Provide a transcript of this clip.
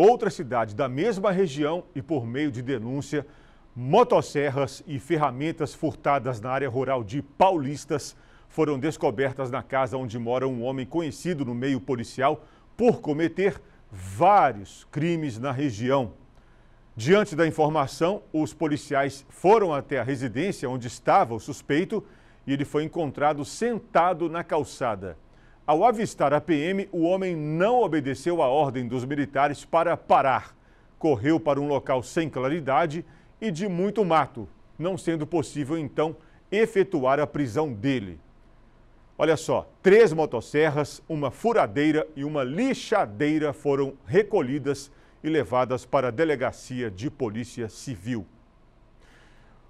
Outra cidade da mesma região e por meio de denúncia, motosserras e ferramentas furtadas na área rural de Paulistas foram descobertas na casa onde mora um homem conhecido no meio policial por cometer vários crimes na região. Diante da informação, os policiais foram até a residência onde estava o suspeito e ele foi encontrado sentado na calçada. Ao avistar a PM, o homem não obedeceu à ordem dos militares para parar. Correu para um local sem claridade e de muito mato, não sendo possível então efetuar a prisão dele. Olha só, três motosserras, uma furadeira e uma lixadeira foram recolhidas e levadas para a delegacia de polícia civil.